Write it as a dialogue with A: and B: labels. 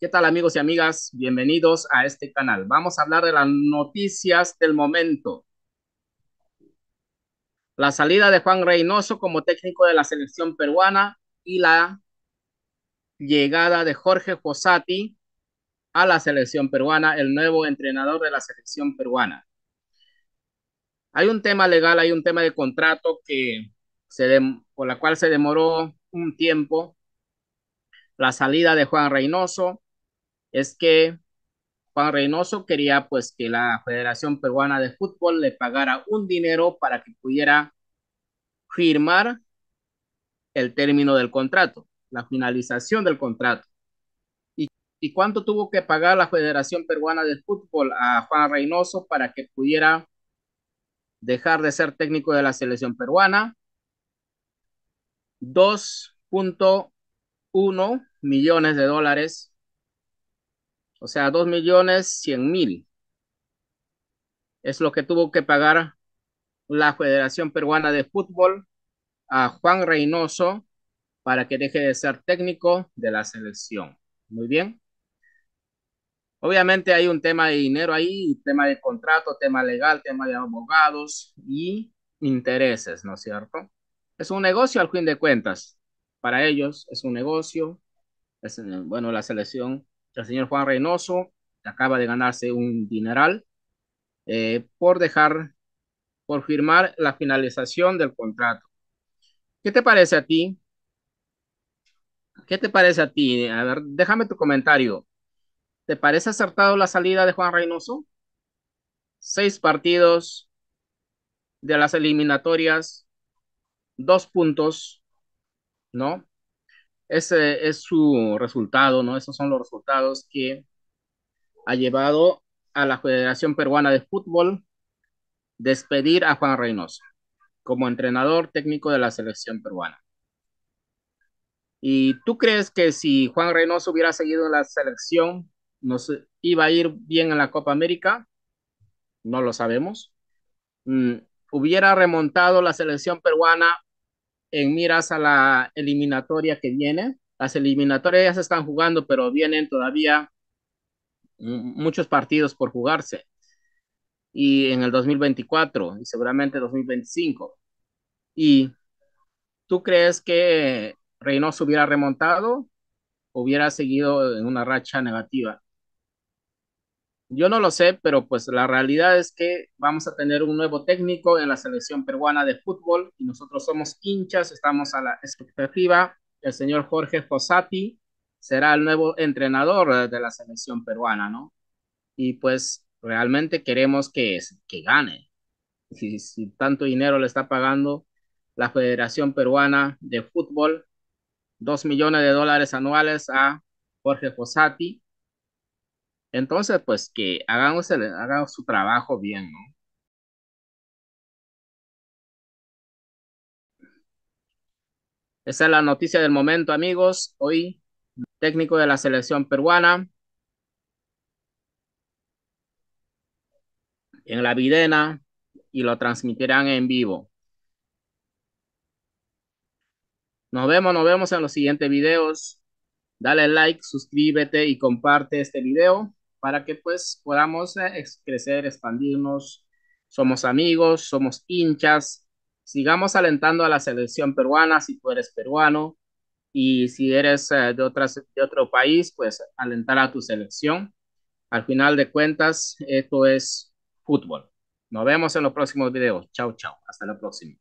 A: ¿Qué tal amigos y amigas? Bienvenidos a este canal. Vamos a hablar de las noticias del momento. La salida de Juan Reynoso como técnico de la selección peruana y la llegada de Jorge Fossati a la selección peruana, el nuevo entrenador de la selección peruana. Hay un tema legal, hay un tema de contrato que se por la cual se demoró un tiempo la salida de Juan Reynoso es que Juan Reynoso quería pues que la Federación Peruana de Fútbol le pagara un dinero para que pudiera firmar el término del contrato, la finalización del contrato. ¿Y, y cuánto tuvo que pagar la Federación Peruana de Fútbol a Juan Reynoso para que pudiera dejar de ser técnico de la selección peruana? 2.1 millones de dólares. O sea, dos millones cien mil. Es lo que tuvo que pagar la Federación Peruana de Fútbol a Juan Reynoso para que deje de ser técnico de la selección. Muy bien. Obviamente hay un tema de dinero ahí, tema de contrato, tema legal, tema de abogados y intereses, ¿no es cierto? Es un negocio al fin de cuentas. Para ellos es un negocio, eh, bueno, la selección, el señor Juan Reynoso acaba de ganarse un dineral eh, por dejar, por firmar la finalización del contrato. ¿Qué te parece a ti? ¿Qué te parece a ti? A ver, déjame tu comentario. ¿Te parece acertado la salida de Juan Reynoso? Seis partidos de las eliminatorias, dos puntos, ¿no? Ese es su resultado, ¿no? Esos son los resultados que ha llevado a la Federación Peruana de Fútbol despedir a Juan Reynoso como entrenador técnico de la selección peruana. ¿Y tú crees que si Juan Reynoso hubiera seguido en la selección, nos iba a ir bien en la Copa América? No lo sabemos. Mm, ¿Hubiera remontado la selección peruana en miras a la eliminatoria que viene. Las eliminatorias ya se están jugando, pero vienen todavía muchos partidos por jugarse. Y en el 2024 y seguramente 2025. ¿Y tú crees que Reynoso hubiera remontado? ¿Hubiera seguido en una racha negativa? Yo no lo sé, pero pues la realidad es que vamos a tener un nuevo técnico en la selección peruana de fútbol y nosotros somos hinchas, estamos a la expectativa. El señor Jorge Fossati será el nuevo entrenador de la selección peruana, ¿no? Y pues realmente queremos que, que gane. Si, si tanto dinero le está pagando la Federación Peruana de Fútbol, dos millones de dólares anuales a Jorge Fossati, entonces, pues que hagan, su trabajo bien, ¿no? Esa es la noticia del momento, amigos. Hoy, técnico de la selección peruana. En la videna y lo transmitirán en vivo. Nos vemos, nos vemos en los siguientes videos. Dale like, suscríbete y comparte este video para que pues podamos eh, crecer, expandirnos. Somos amigos, somos hinchas, sigamos alentando a la selección peruana si tú eres peruano y si eres eh, de, de otro país, pues alentar a tu selección. Al final de cuentas, esto es fútbol. Nos vemos en los próximos videos. Chao, chao. Hasta la próxima.